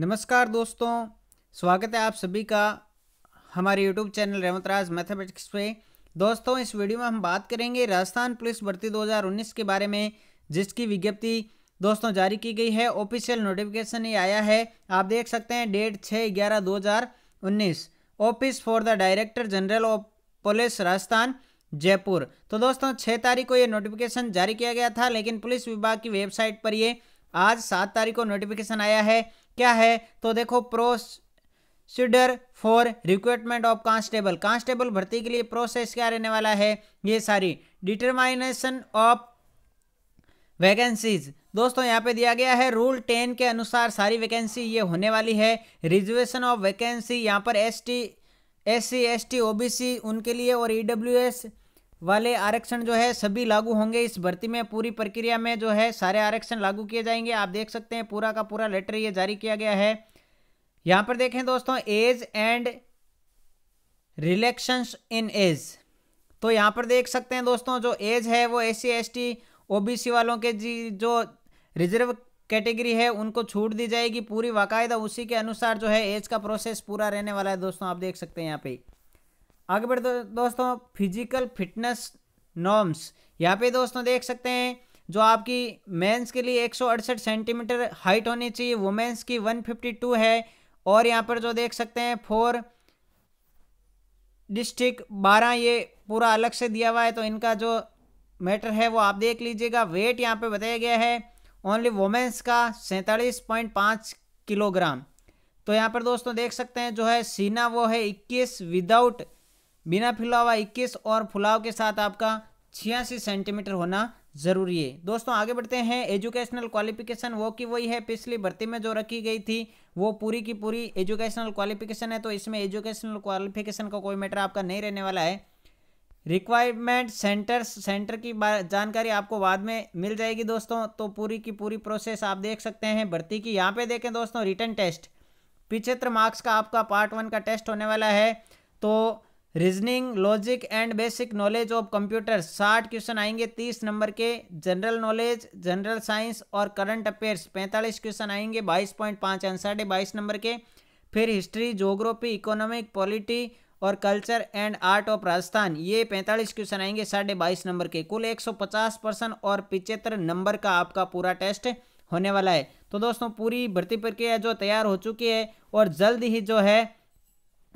नमस्कार दोस्तों स्वागत है आप सभी का हमारे यूट्यूब चैनल रेवंतराज मैथमेटिक्स पे दोस्तों इस वीडियो में हम बात करेंगे राजस्थान पुलिस भर्ती 2019 के बारे में जिसकी विज्ञप्ति दोस्तों जारी की गई है ऑफिशियल नोटिफिकेशन ये आया है आप देख सकते हैं डेट छः ग्यारह दो हज़ार उन्नीस office for the director general of police Rajasthan Jaipur तो दोस्तों छः तारीख को ये नोटिफिकेशन जारी किया गया था लेकिन पुलिस विभाग की वेबसाइट पर ये आज सात तारीख को नोटिफिकेशन आया है क्या है तो देखो procedure for recruitment of constable constable भर्ती के लिए प्रोसेस क्या रहने वाला है ये सारी डिटरमाइनेशन ऑफ वैकेंसीज दोस्तों यहाँ पे दिया गया है रूल टेन के अनुसार सारी वैकेंसी ये होने वाली है रिजर्वेशन ऑफ वैकेंसी यहाँ पर S T S C S T उनके लिए और ई e एस वाले आरक्षण जो है सभी लागू होंगे इस भर्ती में पूरी प्रक्रिया में जो है सारे आरक्षण लागू किए जाएंगे आप देख सकते हैं पूरा का पूरा लेटर ये जारी किया गया है यहाँ पर देखें दोस्तों age and relaxations in age तो यहाँ पर देख सकते हैं दोस्तों जो एज है वो S C S T O B C वालों के जी जो रिजर्व कैटेगरी है उनको छूट दी जाएगी पूरी बाकायदा उसी के अनुसार जो है एज का प्रोसेस पूरा रहने वाला है दोस्तों आप देख सकते हैं यहाँ पे आगे बढ़ते दो, तो दोस्तों फिजिकल फिटनेस नॉर्म्स यहाँ पे दोस्तों देख सकते हैं जो आपकी मेंस के लिए एक सेंटीमीटर हाइट होनी चाहिए वुमेंस की 152 है और यहाँ पर जो देख सकते हैं फोर डिस्ट्रिक्ट बारह ये पूरा अलग से दिया हुआ है तो इनका जो मैटर है वो आप देख लीजिएगा वेट यहाँ पे बताया गया है ओनली वुमेंस का सैंतालीस पॉइंट पाँच किलोग्राम तो यहाँ पर दोस्तों देख सकते हैं जो है सीना वो है इक्कीस विदाउट बिना फुलावा हुआ इक्कीस और फुलाव के साथ आपका छियासी सेंटीमीटर होना ज़रूरी है दोस्तों आगे बढ़ते हैं एजुकेशनल क्वालिफिकेशन वो की वही है पिछली भर्ती में जो रखी गई थी वो पूरी की पूरी एजुकेशनल क्वालिफिकेशन है तो इसमें एजुकेशनल क्वालिफिकेशन का कोई मैटर आपका नहीं रहने वाला है रिक्वायरमेंट सेंटर्स सेंटर की जानकारी आपको बाद में मिल जाएगी दोस्तों तो पूरी की पूरी प्रोसेस आप देख सकते हैं भर्ती की यहाँ पे देखें दोस्तों रिटर्न टेस्ट पिछहत्तर मार्क्स का आपका पार्ट वन का टेस्ट होने वाला है तो reasoning logic and basic knowledge of computer साठ क्वेश्चन आएंगे तीस नंबर के जनरल नॉलेज जनरल साइंस और करंट अफेयर्स पैंतालीस क्वेश्चन आएंगे बाईस पॉइंट पाँच आंसर बाईस नंबर के फिर हिस्ट्री जोग्राफी इकोनॉमिक पॉलिटी और culture and art of Rajasthan ये पैंतालीस क्वेश्चन आएंगे साढ़े बाईस नंबर के कुल एक सौ पचास परसेंट और पिचहत्तर नंबर का आपका पूरा टेस्ट होने वाला है तो दोस्तों पूरी भर्ती प्रक्रिया जो तैयार हो चुकी है और जल्द ही जो है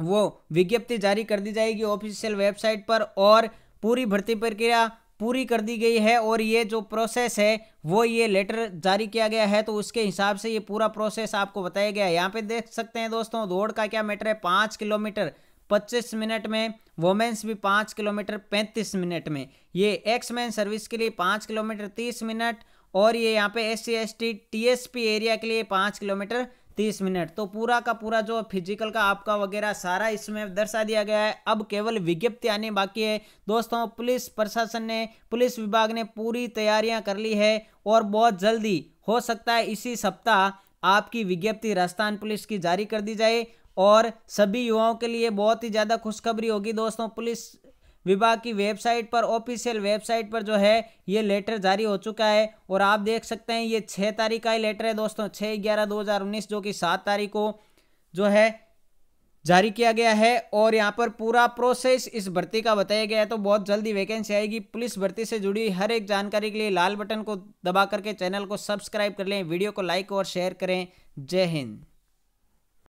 वो विज्ञप्ति जारी कर दी जाएगी ऑफिशियल वेबसाइट पर और पूरी भर्ती प्रक्रिया पूरी कर दी गई है और ये जो प्रोसेस है वो ये लेटर जारी किया गया है तो उसके हिसाब से ये पूरा प्रोसेस आपको बताया गया है यहाँ पे देख सकते हैं दोस्तों दौड़ का क्या मैटर है पाँच किलोमीटर पच्चीस मिनट में वोमेन्स भी पाँच किलोमीटर पैंतीस मिनट में ये एक्समैन सर्विस के लिए पाँच किलोमीटर तीस मिनट और ये यहाँ पे S C S T T S P area के लिए पाँच किलोमीटर तीस मिनट तो पूरा का पूरा जो फिजिकल का आपका वगैरह सारा इसमें दर्शा दिया गया है अब केवल विज्ञप्ति आने बाकी है दोस्तों पुलिस प्रशासन ने पुलिस विभाग ने पूरी तैयारियां कर ली है और बहुत जल्दी हो सकता है इसी सप्ताह आपकी विज्ञप्ति राजस्थान पुलिस की जारी कर दी जाए और सभी युवाओं के लिए बहुत ही ज़्यादा खुशखबरी होगी दोस्तों पुलिस विभाग की वेबसाइट पर ऑफिशियल वेबसाइट पर जो है ये लेटर जारी हो चुका है और आप देख सकते हैं ये छः तारीख का ही लेटर है दोस्तों छः ग्यारह दो हज़ार उन्नीस जो कि सात तारीख को जो है जारी किया गया है और यहाँ पर पूरा प्रोसेस इस भर्ती का बताया गया है तो बहुत जल्दी वैकेंसी आएगी पुलिस भर्ती से जुड़ी हर एक जानकारी के लिए लाल बटन को दबा करके चैनल को सब्सक्राइब कर लें वीडियो को लाइक और शेयर करें जय हिंद